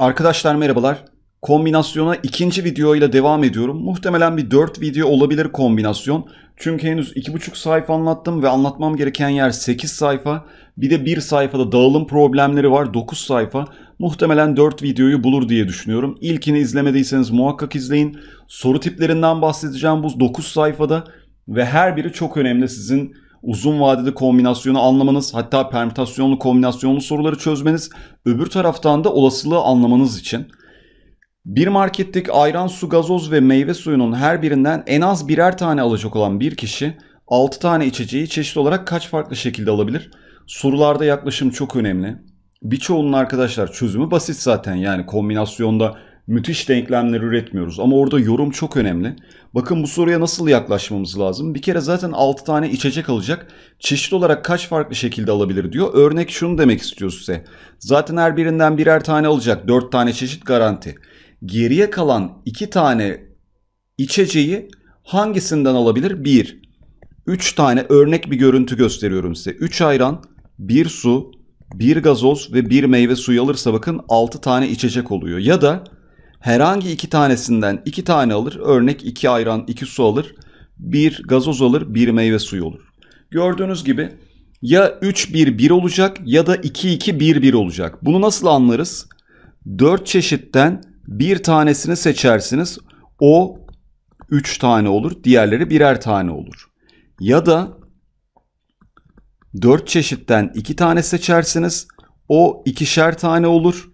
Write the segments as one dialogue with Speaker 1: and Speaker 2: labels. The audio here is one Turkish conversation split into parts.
Speaker 1: Arkadaşlar merhabalar. Kombinasyona ikinci video ile devam ediyorum. Muhtemelen bir 4 video olabilir kombinasyon. Çünkü henüz 2,5 sayfa anlattım ve anlatmam gereken yer 8 sayfa. Bir de 1 sayfada dağılım problemleri var 9 sayfa. Muhtemelen 4 videoyu bulur diye düşünüyorum. İlkini izlemediyseniz muhakkak izleyin. Soru tiplerinden bahsedeceğim bu 9 sayfada. Ve her biri çok önemli sizin uzun vadeli kombinasyonu anlamanız hatta permütasyonlu kombinasyonlu soruları çözmeniz öbür taraftan da olasılığı anlamanız için bir marketteki ayran, su, gazoz ve meyve suyunun her birinden en az birer tane alacak olan bir kişi 6 tane içeceği çeşit olarak kaç farklı şekilde alabilir? Sorularda yaklaşım çok önemli. Birçoğunun arkadaşlar çözümü basit zaten yani kombinasyonda müthiş denklemler üretmiyoruz. Ama orada yorum çok önemli. Bakın bu soruya nasıl yaklaşmamız lazım? Bir kere zaten 6 tane içecek alacak. Çeşit olarak kaç farklı şekilde alabilir diyor. Örnek şunu demek istiyor size. Zaten her birinden birer tane alacak. 4 tane çeşit garanti. Geriye kalan 2 tane içeceği hangisinden alabilir? 1. 3 tane örnek bir görüntü gösteriyorum size. 3 ayran, 1 su, 1 gazoz ve 1 meyve suyu alırsa bakın 6 tane içecek oluyor. Ya da Herhangi iki tanesinden iki tane alır. Örnek iki ayran, iki su alır. Bir gazoz alır, bir meyve suyu olur. Gördüğünüz gibi ya 3-1-1 olacak ya da 2-2-1-1 olacak. Bunu nasıl anlarız? 4 çeşitten bir tanesini seçersiniz. O 3 tane olur. Diğerleri birer tane olur. Ya da 4 çeşitten 2 tane seçersiniz. O ikişer tane olur.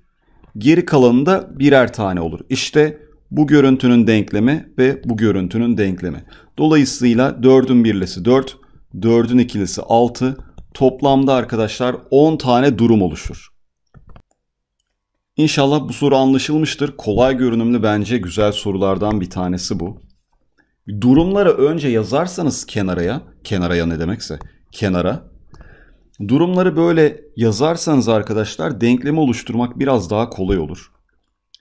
Speaker 1: Geri kalanında birer tane olur. İşte bu görüntünün denklemi ve bu görüntünün denklemi. Dolayısıyla 4'ün birlisi 4, 4'ün ikilisi 6. Toplamda arkadaşlar 10 tane durum oluşur. İnşallah bu soru anlaşılmıştır. Kolay görünümlü bence güzel sorulardan bir tanesi bu. Durumları önce yazarsanız kenaraya, kenaraya ne demekse, kenara Durumları böyle yazarsanız arkadaşlar denklemi oluşturmak biraz daha kolay olur.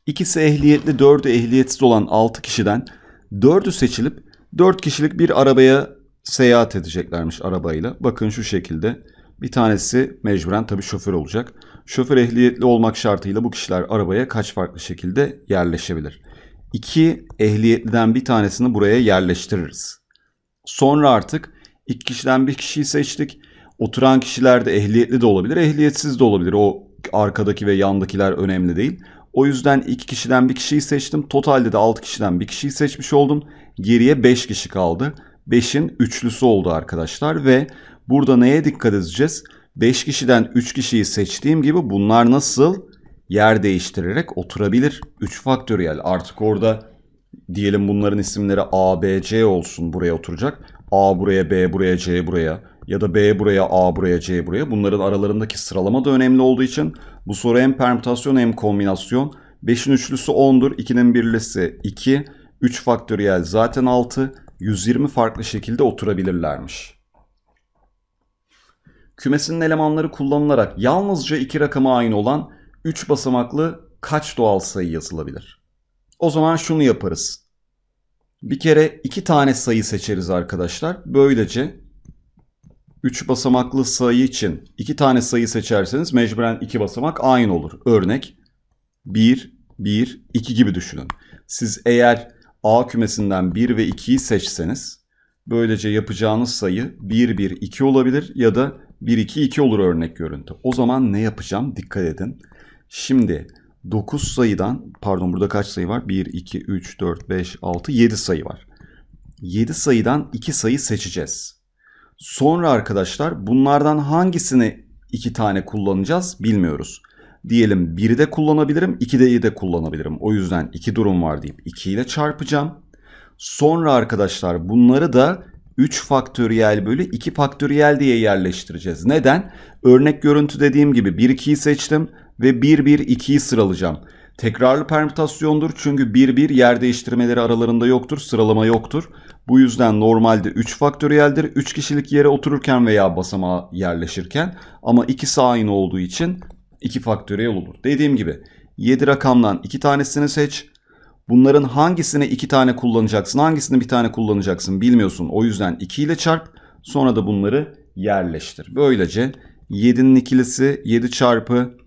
Speaker 1: İkisi ehliyetli, 4'ü ehliyetsiz olan 6 kişiden 4'ü seçilip 4 kişilik bir arabaya seyahat edeceklermiş arabayla. Bakın şu şekilde. Bir tanesi mecburen tabii şoför olacak. Şoför ehliyetli olmak şartıyla bu kişiler arabaya kaç farklı şekilde yerleşebilir? İki ehliyetliden bir tanesini buraya yerleştiririz. Sonra artık iki kişiden bir kişiyi seçtik. Oturan kişiler de ehliyetli de olabilir, ehliyetsiz de olabilir. O arkadaki ve yandakiler önemli değil. O yüzden iki kişiden bir kişiyi seçtim. Totalde de 6 kişiden bir kişiyi seçmiş oldum. Geriye beş kişi kaldı. Beşin üçlüsü oldu arkadaşlar ve burada neye dikkat edeceğiz? Beş kişiden üç kişiyi seçtiğim gibi bunlar nasıl yer değiştirerek oturabilir? Üç faktöriyel artık orada diyelim bunların isimleri A, B, C olsun buraya oturacak. A buraya, B buraya, C buraya ya da B buraya, A buraya, C buraya. Bunların aralarındaki sıralama da önemli olduğu için bu soru hem permütasyon hem kombinasyon. 5'in üçlüsü 10'dur, 2'nin birlisi 2, 3 faktöriyel zaten 6, 120 farklı şekilde oturabilirlermiş. Kümesinin elemanları kullanılarak yalnızca iki rakama aynı olan 3 basamaklı kaç doğal sayı yazılabilir? O zaman şunu yaparız. Bir kere iki tane sayı seçeriz arkadaşlar. Böylece 3 basamaklı sayı için 2 tane sayı seçerseniz mecburen 2 basamak aynı olur. Örnek 1, 1, 2 gibi düşünün. Siz eğer A kümesinden 1 ve 2'yi seçseniz böylece yapacağınız sayı 1, 1, 2 olabilir ya da 1, 2, 2 olur örnek görüntü. O zaman ne yapacağım? Dikkat edin. Şimdi 9 sayıdan pardon burada kaç sayı var? 1, 2, 3, 4, 5, 6, 7 sayı var. 7 sayıdan 2 sayı seçeceğiz. Sonra arkadaşlar bunlardan hangisini iki tane kullanacağız bilmiyoruz. Diyelim 1'i de kullanabilirim, 2'de de kullanabilirim. O yüzden iki durum var deyip 2 ile çarpacağım. Sonra arkadaşlar bunları da 3 faktöriyel bölü 2 faktöriyel diye yerleştireceğiz. Neden? Örnek görüntü dediğim gibi 1 2'yi seçtim ve 1 1 2'yi sıralayacağım. Tekrarlı permütasyondur çünkü 1-1 yer değiştirmeleri aralarında yoktur, sıralama yoktur. Bu yüzden normalde 3 faktöriyeldir. 3 kişilik yere otururken veya basamağa yerleşirken ama ikisi aynı olduğu için 2 faktöriyel olur. Dediğim gibi 7 rakamdan 2 tanesini seç. Bunların hangisini 2 tane kullanacaksın, hangisini bir tane kullanacaksın bilmiyorsun. O yüzden 2 ile çarp sonra da bunları yerleştir. Böylece 7'nin ikilisi 7 çarpı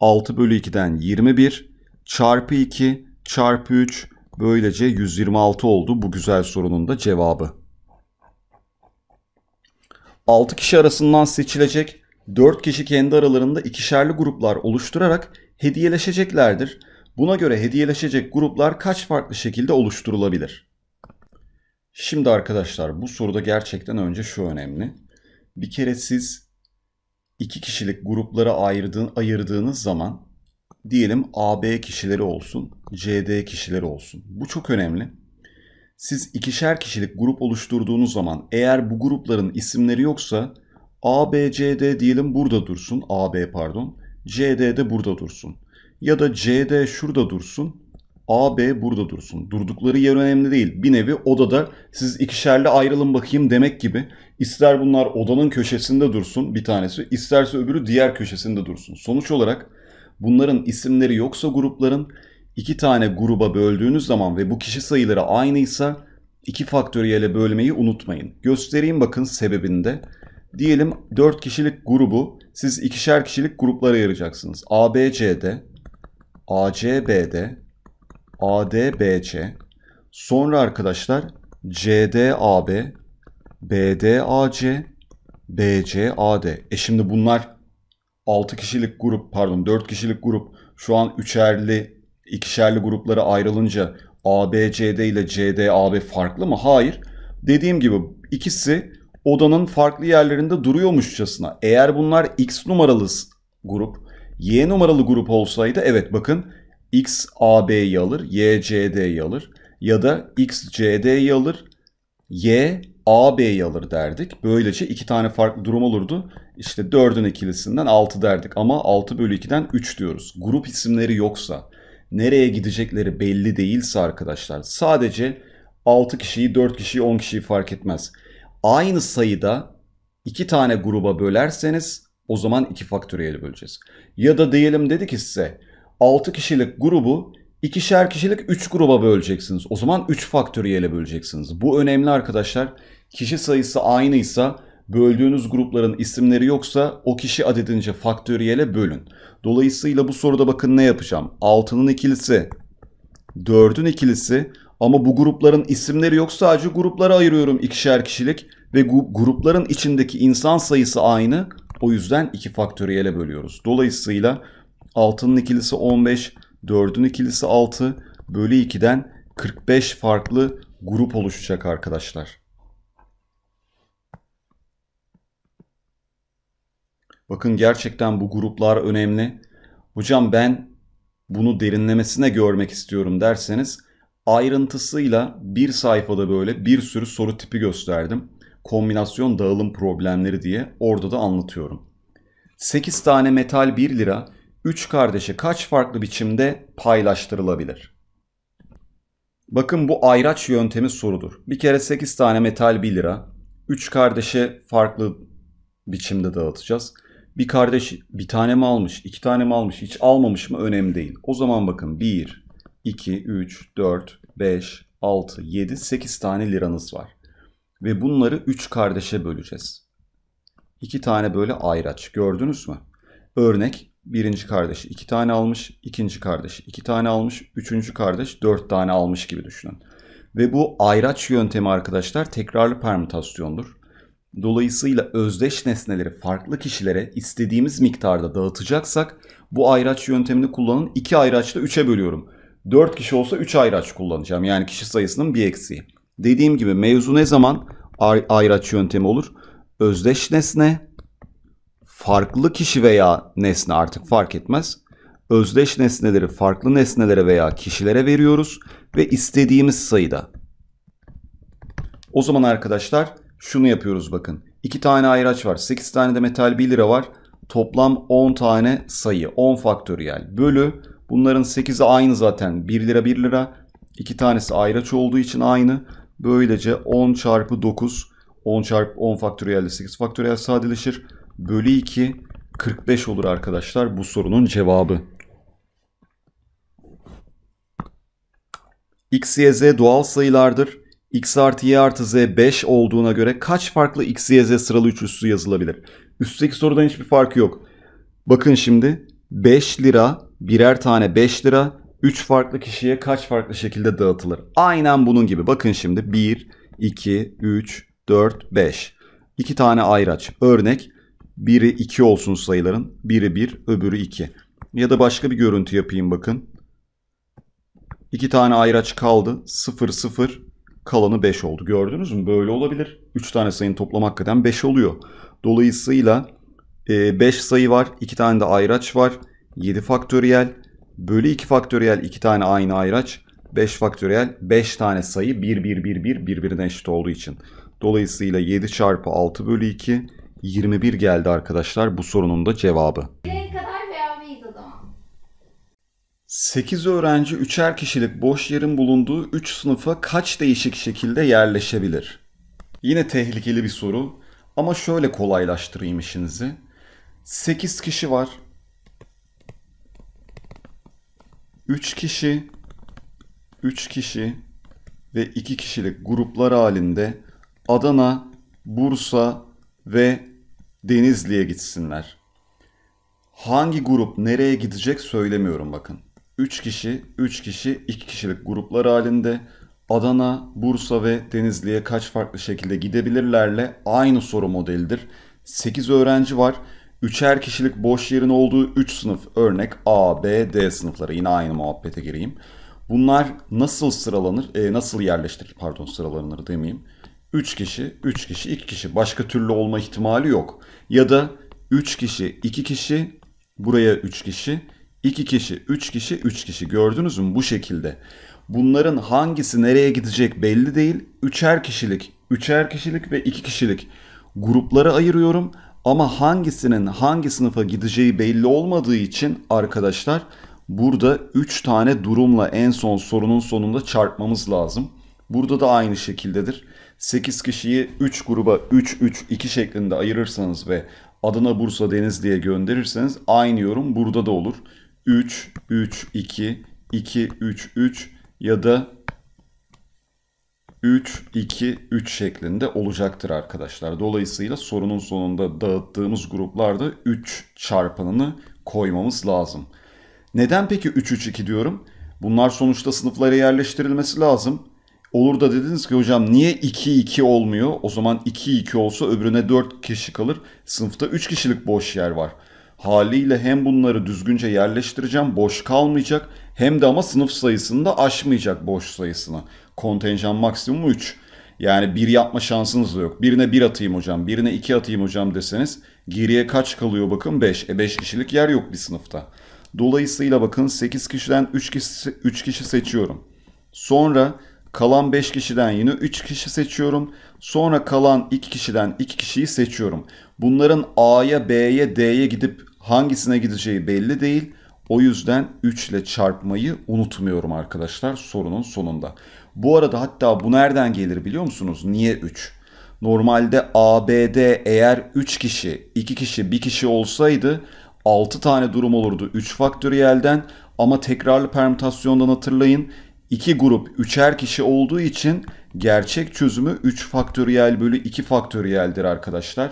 Speaker 1: 6 bölü 2'den 21 çarpı 2 çarpı 3 böylece 126 oldu bu güzel sorunun da cevabı. 6 kişi arasından seçilecek 4 kişi kendi aralarında ikişerli gruplar oluşturarak hediyeleşeceklerdir. Buna göre hediyeleşecek gruplar kaç farklı şekilde oluşturulabilir? Şimdi arkadaşlar bu soruda gerçekten önce şu önemli. Bir kere siz iki kişilik gruplara ayırdığın, ayırdığınız zaman diyelim AB kişileri olsun, CD kişileri olsun. Bu çok önemli. Siz ikişer kişilik grup oluşturduğunuz zaman eğer bu grupların isimleri yoksa ABCD diyelim burada dursun. AB pardon. CD de burada dursun. Ya da CD şurada dursun. AB burada dursun. Durdukları yer önemli değil. Bir nevi odada siz ikişerli ayrılın bakayım demek gibi. İster bunlar odanın köşesinde dursun bir tanesi, isterse öbürü diğer köşesinde dursun. Sonuç olarak bunların isimleri yoksa grupların iki tane gruba böldüğünüz zaman ve bu kişi sayıları aynıysa iki faktöriyele bölmeyi unutmayın. Göstereyim bakın sebebinde. Diyelim 4 kişilik grubu siz ikişer kişilik gruplara ayıracaksınız. ABC'de, ACB'de, ADBC, sonra arkadaşlar CDAB, BDAC, BCAD. E şimdi bunlar 6 kişilik grup pardon 4 kişilik grup şu an üçerli ikişerli gruplara ayrılınca ABCD ile CDAB farklı mı? Hayır. Dediğim gibi ikisi odanın farklı yerlerinde duruyormuşçasına. Eğer bunlar X numaralı grup, Y numaralı grup olsaydı evet bakın X AB'yi alır, Y CD'yi alır ya da X CD'yi alır, Y A B'yi alır derdik. Böylece iki tane farklı durum olurdu. İşte 4'ün ikilisinden 6 derdik ama 6 bölü 2'den 3 diyoruz. Grup isimleri yoksa, nereye gidecekleri belli değilse arkadaşlar sadece 6 kişiyi, 4 kişiyi, 10 kişiyi fark etmez. Aynı sayıda iki tane gruba bölerseniz o zaman 2 faktöriyeli böleceğiz. Ya da diyelim dedik ise size 6 kişilik grubu İkişer kişilik 3 gruba böleceksiniz. O zaman 3 faktöriyele böleceksiniz. Bu önemli arkadaşlar. Kişi sayısı aynıysa böldüğünüz grupların isimleri yoksa o kişi adedince faktöriyele bölün. Dolayısıyla bu soruda bakın ne yapacağım. 6'nın ikilisi, 4'ün ikilisi ama bu grupların isimleri yok sadece gruplara ayırıyorum ikişer kişilik ve grupların içindeki insan sayısı aynı. O yüzden 2 faktöriyele bölüyoruz. Dolayısıyla 6'nın ikilisi 15, 4'ün ikilisi 6 bölü 2'den 45 farklı grup oluşacak arkadaşlar. Bakın gerçekten bu gruplar önemli. Hocam ben bunu derinlemesine görmek istiyorum derseniz ayrıntısıyla bir sayfada böyle bir sürü soru tipi gösterdim. Kombinasyon dağılım problemleri diye orada da anlatıyorum. 8 tane metal 1 lira, üç kardeşi kaç farklı biçimde paylaştırılabilir? Bakın bu ayraç yöntemi sorudur. Bir kere 8 tane metal 1 lira. 3 kardeşe farklı biçimde dağıtacağız. Bir kardeş bir tane mi almış, iki tane mi almış, hiç almamış mı önemli değil. O zaman bakın 1, 2, 3, 4, 5, 6, 7, 8 tane liranız var. Ve bunları 3 kardeşe böleceğiz. 2 tane böyle ayraç gördünüz mü? Örnek birinci kardeşi iki tane almış, ikinci kardeşi iki tane almış, üçüncü kardeş dört tane almış gibi düşünün. Ve bu ayraç yöntemi arkadaşlar tekrarlı permütasyondur. Dolayısıyla özdeş nesneleri farklı kişilere istediğimiz miktarda dağıtacaksak bu ayraç yöntemini kullanın. iki ayraçla üçe bölüyorum. Dört kişi olsa üç ayraç kullanacağım. Yani kişi sayısının bir eksiği. Dediğim gibi mevzu ne zaman ayraç yöntemi olur? Özdeş nesne farklı kişi veya nesne artık fark etmez. Özdeş nesneleri farklı nesnelere veya kişilere veriyoruz ve istediğimiz sayıda. O zaman arkadaşlar şunu yapıyoruz bakın. 2 tane ayraç var. 8 tane de metal 1 lira var. Toplam 10 tane sayı. 10 faktöriyel bölü. Bunların 8'i aynı zaten. 1 lira 1 lira. 2 tanesi ayraç olduğu için aynı. Böylece 10 çarpı 9. 10 çarpı 10 faktöriyel 8 faktöriyel sadeleşir bölü 2 45 olur arkadaşlar bu sorunun cevabı. X, Y, Z doğal sayılardır. X artı Y artı Z 5 olduğuna göre kaç farklı X, Y, Z sıralı üç üssü yazılabilir? Üstteki sorudan hiçbir farkı yok. Bakın şimdi 5 lira birer tane 5 lira 3 farklı kişiye kaç farklı şekilde dağıtılır? Aynen bunun gibi. Bakın şimdi 1, 2, 3, 4, 5. 2 tane ayraç. Örnek biri 2 olsun sayıların. Biri 1, öbürü 2. Ya da başka bir görüntü yapayım bakın. 2 tane ayraç kaldı. 0, 0. Kalanı 5 oldu. Gördünüz mü? Böyle olabilir. 3 tane sayının toplamı hakikaten 5 oluyor. Dolayısıyla 5 e, sayı var. 2 tane de ayraç var. 7 faktöriyel bölü 2 faktöriyel 2 tane aynı ayraç. 5 faktöriyel 5 tane sayı 1 1 1 1 birbirine eşit olduğu için. Dolayısıyla 7 çarpı 6 bölü 2 21 geldi arkadaşlar bu sorunun da cevabı. B'ye kadar veya B'yiz o öğrenci üçer kişilik boş yerin bulunduğu üç sınıfa kaç değişik şekilde yerleşebilir? Yine tehlikeli bir soru ama şöyle kolaylaştırayım işinizi. Sekiz kişi var. Üç kişi, üç kişi ve iki kişilik gruplar halinde Adana, Bursa ve Denizli'ye gitsinler. Hangi grup nereye gidecek söylemiyorum bakın. 3 kişi, 3 kişi, 2 kişilik gruplar halinde Adana, Bursa ve Denizli'ye kaç farklı şekilde gidebilirlerle aynı soru modelidir. 8 öğrenci var. Üçer kişilik boş yerin olduğu 3 sınıf örnek A, B, D sınıfları yine aynı muhabbete gireyim. Bunlar nasıl sıralanır, e, nasıl yerleştirilir pardon sıralanır demeyeyim. 3 kişi, 3 kişi, 2 kişi. Başka türlü olma ihtimali yok. Ya da 3 kişi, 2 kişi, buraya 3 kişi, 2 kişi, 3 kişi, 3 kişi. Gördünüz mü bu şekilde? Bunların hangisi nereye gidecek belli değil. Üçer kişilik, üçer kişilik ve iki kişilik gruplara ayırıyorum. Ama hangisinin hangi sınıfa gideceği belli olmadığı için arkadaşlar burada 3 tane durumla en son sorunun sonunda çarpmamız lazım. Burada da aynı şekildedir. 8 kişiyi 3 gruba 3-3-2 şeklinde ayırırsanız ve Adana Bursa Deniz diye gönderirseniz aynı yorum burada da olur. 3-3-2, 2-3-3 ya da 3-2-3 şeklinde olacaktır arkadaşlar. Dolayısıyla sorunun sonunda dağıttığımız gruplarda 3 çarpanını koymamız lazım. Neden peki 3-3-2 diyorum? Bunlar sonuçta sınıflara yerleştirilmesi lazım. Olur da dediniz ki hocam niye 2-2 olmuyor? O zaman 2-2 olsa öbürüne 4 kişi kalır. Sınıfta 3 kişilik boş yer var. Haliyle hem bunları düzgünce yerleştireceğim boş kalmayacak hem de ama sınıf sayısını da aşmayacak boş sayısını. Kontenjan maksimum 3. Yani bir yapma şansınız da yok. Birine bir atayım hocam, birine iki atayım hocam deseniz geriye kaç kalıyor bakın 5. E 5 kişilik yer yok bir sınıfta. Dolayısıyla bakın 8 kişiden 3 kişi, 3 kişi seçiyorum. Sonra Kalan 5 kişiden yine 3 kişi seçiyorum. Sonra kalan 2 kişiden 2 kişiyi seçiyorum. Bunların A'ya, B'ye, D'ye gidip hangisine gideceği belli değil. O yüzden 3 ile çarpmayı unutmuyorum arkadaşlar sorunun sonunda. Bu arada hatta bu nereden gelir biliyor musunuz? Niye 3? Normalde ABD eğer 3 kişi, 2 kişi, 1 kişi olsaydı 6 tane durum olurdu 3 faktöriyelden. Ama tekrarlı permütasyondan hatırlayın iki grup üçer kişi olduğu için gerçek çözümü 3 faktöriyel bölü 2 faktöriyeldir arkadaşlar.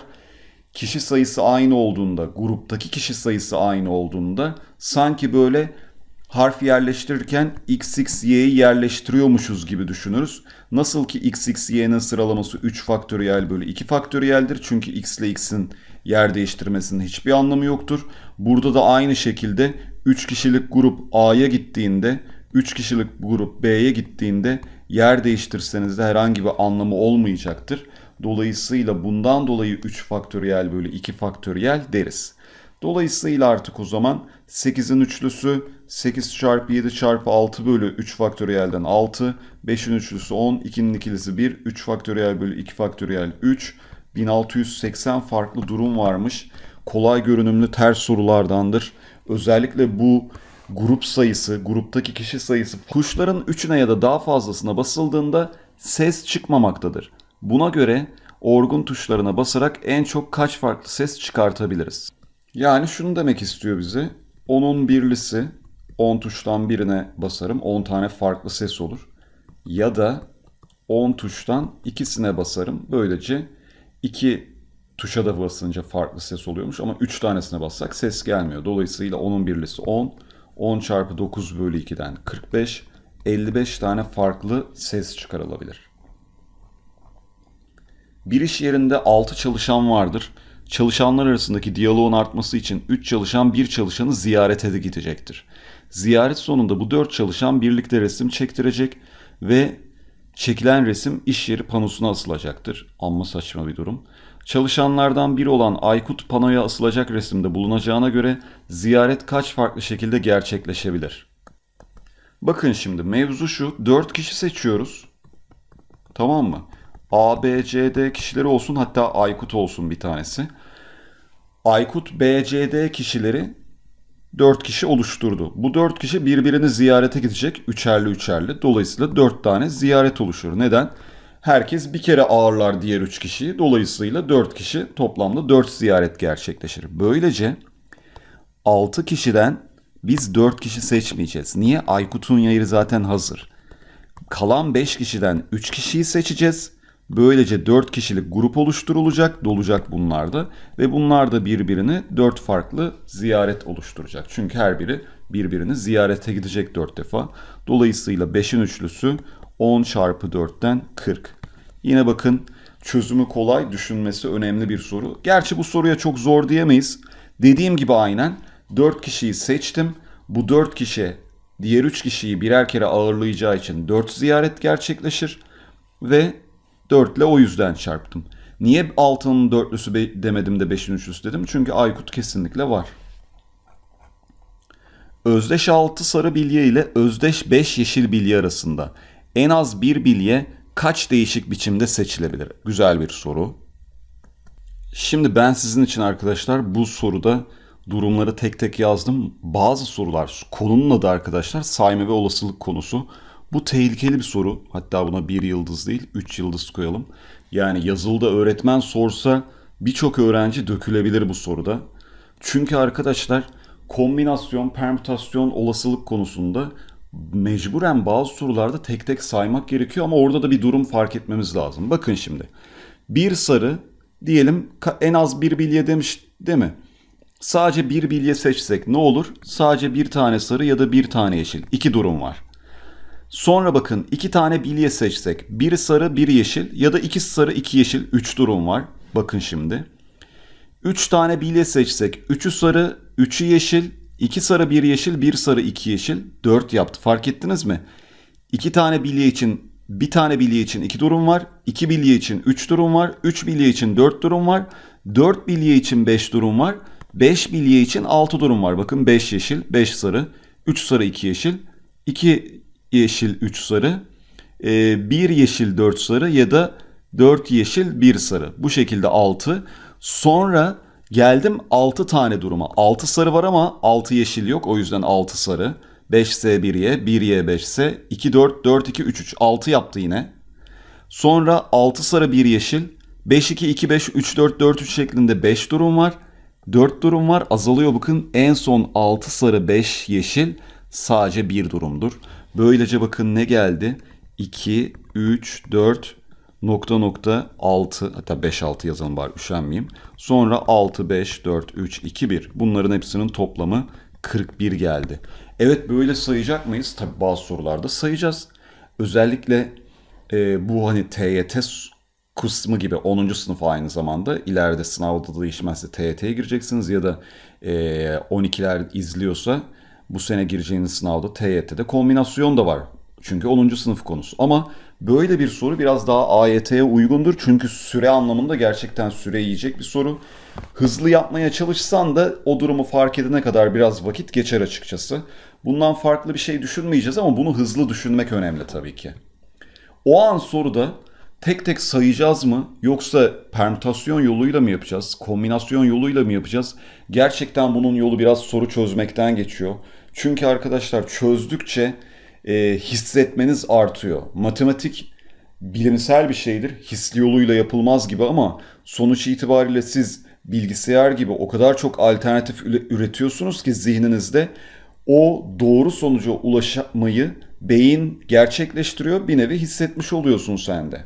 Speaker 1: Kişi sayısı aynı olduğunda, gruptaki kişi sayısı aynı olduğunda sanki böyle harf yerleştirirken xxy'yi yerleştiriyormuşuz gibi düşünürüz. Nasıl ki xxy'nin sıralaması 3 faktöriyel bölü 2 faktöriyeldir. Çünkü x ile x'in yer değiştirmesinin hiçbir anlamı yoktur. Burada da aynı şekilde 3 kişilik grup A'ya gittiğinde 3 kişilik grup B'ye gittiğinde yer değiştirseniz de herhangi bir anlamı olmayacaktır. Dolayısıyla bundan dolayı 3 faktöriyel bölü 2 faktöriyel deriz. Dolayısıyla artık o zaman 8'in üçlüsü 8 çarpı 7 çarpı 6 bölü 3 faktöriyelden 6, 5'in üçlüsü 10, 2'nin ikilisi 1, 3 faktöriyel bölü 2 faktöriyel 3, 1680 farklı durum varmış. Kolay görünümlü ters sorulardandır. Özellikle bu grup sayısı, gruptaki kişi sayısı kuşların üçüne ya da daha fazlasına basıldığında ses çıkmamaktadır. Buna göre orgun tuşlarına basarak en çok kaç farklı ses çıkartabiliriz? Yani şunu demek istiyor bize. onun birlisi 10 tuştan birine basarım 10 tane farklı ses olur. Ya da 10 tuştan ikisine basarım. Böylece 2 tuşa da basınca farklı ses oluyormuş ama 3 tanesine bassak ses gelmiyor. Dolayısıyla onun birlisi 10, 10 çarpı 9 bölü 2'den 45, 55 tane farklı ses çıkarılabilir. Bir iş yerinde 6 çalışan vardır. Çalışanlar arasındaki diyaloğun artması için 3 çalışan bir çalışanı ziyarete de gidecektir. Ziyaret sonunda bu 4 çalışan birlikte resim çektirecek ve çekilen resim iş yeri panosuna asılacaktır. Amma saçma bir durum. Çalışanlardan biri olan Aykut panoya asılacak resimde bulunacağına göre ziyaret kaç farklı şekilde gerçekleşebilir? Bakın şimdi mevzu şu. 4 kişi seçiyoruz. Tamam mı? A, B, C, D kişileri olsun hatta Aykut olsun bir tanesi. Aykut B, C, D kişileri 4 kişi oluşturdu. Bu 4 kişi birbirini ziyarete gidecek üçerli üçerli. Dolayısıyla 4 tane ziyaret oluşur. Neden? Neden? Herkes bir kere ağırlar diğer 3 kişiyi. Dolayısıyla 4 kişi toplamda 4 ziyaret gerçekleşir. Böylece 6 kişiden biz 4 kişi seçmeyeceğiz. Niye? Aykut'un yayı zaten hazır. Kalan 5 kişiden 3 kişiyi seçeceğiz. Böylece 4 kişilik grup oluşturulacak, dolacak bunlar da ve bunlar da birbirini 4 farklı ziyaret oluşturacak. Çünkü her biri birbirini ziyarete gidecek 4 defa. Dolayısıyla 5'in üçlüsü 10 çarpı 4'ten 40. Yine bakın çözümü kolay, düşünmesi önemli bir soru. Gerçi bu soruya çok zor diyemeyiz. Dediğim gibi aynen 4 kişiyi seçtim. Bu 4 kişi diğer 3 kişiyi birer kere ağırlayacağı için 4 ziyaret gerçekleşir. Ve 4 ile o yüzden çarptım. Niye 6'nın dörtlüsü demedim de 5'in üçlüsü dedim? Çünkü Aykut kesinlikle var. Özdeş 6 sarı bilye ile özdeş 5 yeşil bilye arasında en az bir bilye kaç değişik biçimde seçilebilir? Güzel bir soru. Şimdi ben sizin için arkadaşlar bu soruda durumları tek tek yazdım. Bazı sorular konunun adı arkadaşlar sayma ve olasılık konusu. Bu tehlikeli bir soru. Hatta buna bir yıldız değil, üç yıldız koyalım. Yani yazılıda öğretmen sorsa birçok öğrenci dökülebilir bu soruda. Çünkü arkadaşlar kombinasyon, permütasyon, olasılık konusunda mecburen bazı sorularda tek tek saymak gerekiyor ama orada da bir durum fark etmemiz lazım. Bakın şimdi. Bir sarı diyelim en az bir bilye demiş değil mi? Sadece bir bilye seçsek ne olur? Sadece bir tane sarı ya da bir tane yeşil. İki durum var. Sonra bakın iki tane bilye seçsek. Bir sarı bir yeşil ya da iki sarı iki yeşil. Üç durum var. Bakın şimdi. Üç tane bilye seçsek. Üçü sarı, üçü yeşil, 2 sarı 1 yeşil 1 sarı 2 yeşil 4 yaptı fark ettiniz mi? 2 tane bilye için bir tane bilye için 2 durum var. 2 bilye için 3 durum var. 3 bilye için 4 durum var. 4 bilye için 5 durum var. 5 bilye için 6 durum var. Bakın 5 yeşil, 5 sarı, 3 sarı, 2 yeşil, 2 yeşil, 3 sarı, 1 ee, yeşil, 4 sarı ya da 4 yeşil, 1 sarı. Bu şekilde 6. Sonra Geldim 6 tane duruma. 6 sarı var ama 6 yeşil yok. O yüzden 6 sarı. 5S 1Y, 1Y 5S, 2 4, 4 2 3 3, 6 yaptı yine. Sonra 6 sarı 1 yeşil, 5 2 2 5, 3 4 4 3 şeklinde 5 durum var. 4 durum var azalıyor bakın en son 6 sarı 5 yeşil sadece 1 durumdur. Böylece bakın ne geldi? 2, 3, 4, nokta nokta 6 hatta 5-6 yazalım bari üşenmeyeyim. Sonra 6, 5, 4, 3, 2, 1 bunların hepsinin toplamı 41 geldi. Evet böyle sayacak mıyız? Tabi bazı sorularda sayacağız. Özellikle e, bu hani TYT kısmı gibi 10. sınıf aynı zamanda ileride sınavda da değişmezse TYT'ye gireceksiniz ya da e, 12'ler izliyorsa bu sene gireceğiniz sınavda TYT'de kombinasyon da var. Çünkü 10. sınıf konusu ama Böyle bir soru biraz daha AYT'ye uygundur. Çünkü süre anlamında gerçekten süre yiyecek bir soru. Hızlı yapmaya çalışsan da o durumu fark edene kadar biraz vakit geçer açıkçası. Bundan farklı bir şey düşünmeyeceğiz ama bunu hızlı düşünmek önemli tabii ki. O an soruda tek tek sayacağız mı yoksa permütasyon yoluyla mı yapacağız? Kombinasyon yoluyla mı yapacağız? Gerçekten bunun yolu biraz soru çözmekten geçiyor. Çünkü arkadaşlar çözdükçe e, hissetmeniz artıyor. Matematik bilimsel bir şeydir. Hisli yoluyla yapılmaz gibi ama sonuç itibariyle siz bilgisayar gibi o kadar çok alternatif üretiyorsunuz ki zihninizde o doğru sonuca ulaşmayı beyin gerçekleştiriyor. Bir nevi hissetmiş oluyorsun sen de.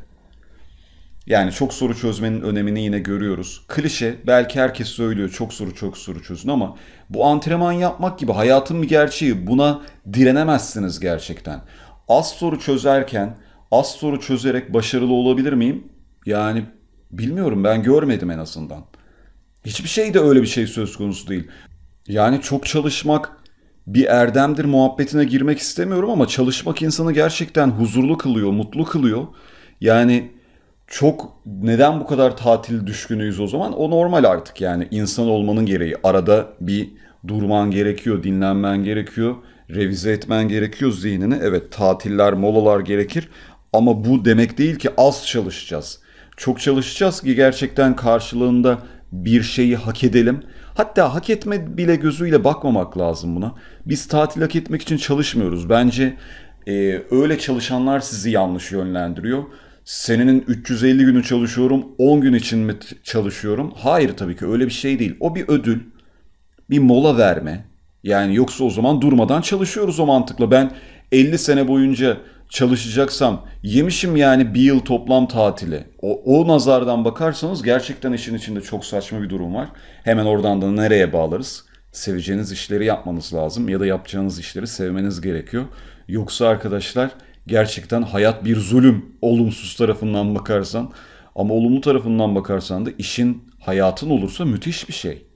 Speaker 1: Yani çok soru çözmenin önemini yine görüyoruz. Klişe belki herkes söylüyor çok soru çok soru çözün ama bu antrenman yapmak gibi hayatın bir gerçeği buna direnemezsiniz gerçekten. Az soru çözerken az soru çözerek başarılı olabilir miyim? Yani bilmiyorum ben görmedim en azından. Hiçbir şey de öyle bir şey söz konusu değil. Yani çok çalışmak bir erdemdir muhabbetine girmek istemiyorum ama çalışmak insanı gerçekten huzurlu kılıyor, mutlu kılıyor. Yani çok neden bu kadar tatil düşkünüyüz o zaman? O normal artık yani insan olmanın gereği. Arada bir durman gerekiyor, dinlenmen gerekiyor, revize etmen gerekiyor zihnini. Evet tatiller, molalar gerekir ama bu demek değil ki az çalışacağız. Çok çalışacağız ki gerçekten karşılığında bir şeyi hak edelim. Hatta hak etme bile gözüyle bakmamak lazım buna. Biz tatil hak etmek için çalışmıyoruz. Bence e, öyle çalışanlar sizi yanlış yönlendiriyor senenin 350 günü çalışıyorum, 10 gün için mi çalışıyorum? Hayır tabii ki öyle bir şey değil. O bir ödül, bir mola verme. Yani yoksa o zaman durmadan çalışıyoruz o mantıkla. Ben 50 sene boyunca çalışacaksam yemişim yani bir yıl toplam tatili. O, o nazardan bakarsanız gerçekten işin içinde çok saçma bir durum var. Hemen oradan da nereye bağlarız? Seveceğiniz işleri yapmanız lazım ya da yapacağınız işleri sevmeniz gerekiyor. Yoksa arkadaşlar gerçekten hayat bir zulüm olumsuz tarafından bakarsan ama olumlu tarafından bakarsan da işin hayatın olursa müthiş bir şey.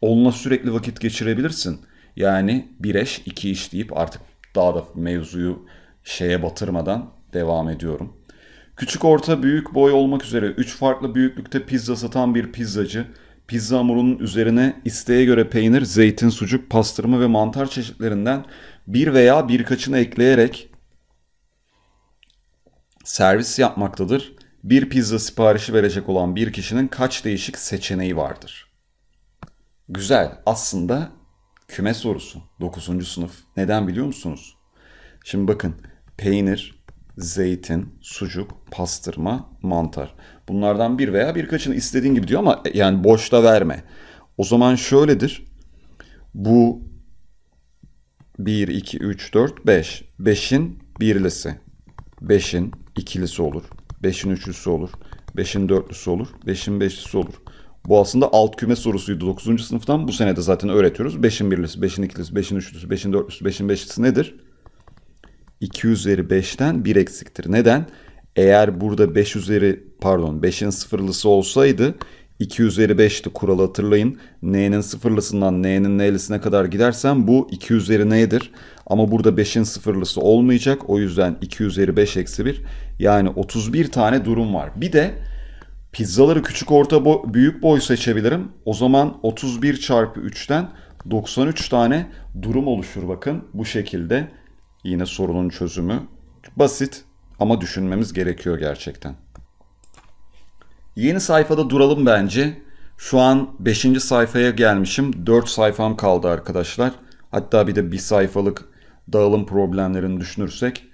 Speaker 1: Onunla sürekli vakit geçirebilirsin. Yani bir eş iki iş deyip artık daha da mevzuyu şeye batırmadan devam ediyorum. Küçük orta büyük boy olmak üzere 3 farklı büyüklükte pizza satan bir pizzacı pizza hamurunun üzerine isteğe göre peynir, zeytin, sucuk, pastırma ve mantar çeşitlerinden bir veya birkaçını ekleyerek servis yapmaktadır. Bir pizza siparişi verecek olan bir kişinin kaç değişik seçeneği vardır? Güzel. Aslında küme sorusu. 9. sınıf. Neden biliyor musunuz? Şimdi bakın peynir, zeytin, sucuk, pastırma, mantar. Bunlardan bir veya birkaçını istediğin gibi diyor ama e, yani boşta verme. O zaman şöyledir. Bu 1, 2, 3, 4, 5. 5'in birlisi. 5'in ikilisi olur. 5'in üçlüsü olur. 5'in dörtlüsü olur. 5'in beşlisi olur. Bu aslında alt küme sorusuydu 9. sınıftan. Bu senede zaten öğretiyoruz. 5'in birlisi, 5'in ikilisi, 5'in üçlüsü, 5'in dörtlüsü, 5'in beşlisi nedir? 2 üzeri 5'ten 1 eksiktir. Neden? Eğer burada 5 üzeri pardon 5'in sıfırlısı olsaydı 2 üzeri 5'ti kuralı hatırlayın. N'nin sıfırlısından N'nin N'lisine kadar gidersen bu 2 üzeri N'dir. Ama burada 5'in sıfırlısı olmayacak. O yüzden 2 üzeri 5 eksi 1 yani 31 tane durum var. Bir de pizzaları küçük orta boy, büyük boy seçebilirim. O zaman 31 çarpı 3'ten 93 tane durum oluşur bakın. Bu şekilde yine sorunun çözümü basit ama düşünmemiz gerekiyor gerçekten. Yeni sayfada duralım bence. Şu an 5. sayfaya gelmişim. 4 sayfam kaldı arkadaşlar. Hatta bir de bir sayfalık dağılım problemlerini düşünürsek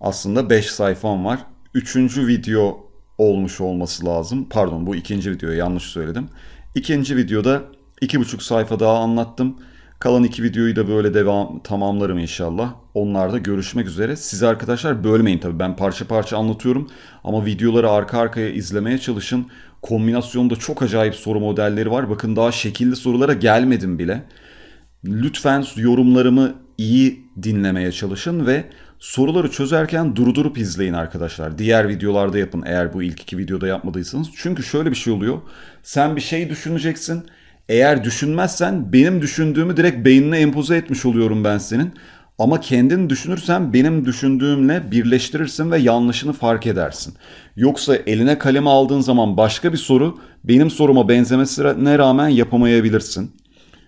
Speaker 1: aslında 5 sayfam var üçüncü video olmuş olması lazım. Pardon bu ikinci video yanlış söyledim. İkinci videoda iki buçuk sayfa daha anlattım. Kalan iki videoyu da böyle devam tamamlarım inşallah. Onlarda görüşmek üzere. Siz arkadaşlar bölmeyin tabii ben parça parça anlatıyorum. Ama videoları arka arkaya izlemeye çalışın. Kombinasyonda çok acayip soru modelleri var. Bakın daha şekilli sorulara gelmedim bile. Lütfen yorumlarımı iyi dinlemeye çalışın ve soruları çözerken durdurup izleyin arkadaşlar. Diğer videolarda yapın eğer bu ilk iki videoda yapmadıysanız. Çünkü şöyle bir şey oluyor. Sen bir şey düşüneceksin. Eğer düşünmezsen benim düşündüğümü direkt beynine empoze etmiş oluyorum ben senin. Ama kendin düşünürsen benim düşündüğümle birleştirirsin ve yanlışını fark edersin. Yoksa eline kalemi aldığın zaman başka bir soru benim soruma benzemesine rağmen yapamayabilirsin.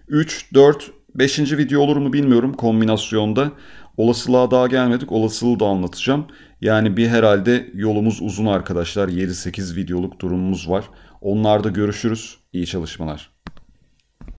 Speaker 1: 3, 4, Beşinci video olur mu bilmiyorum kombinasyonda. Olasılığa daha gelmedik. Olasılığı da anlatacağım. Yani bir herhalde yolumuz uzun arkadaşlar. 7-8 videoluk durumumuz var. Onlarda görüşürüz. İyi çalışmalar.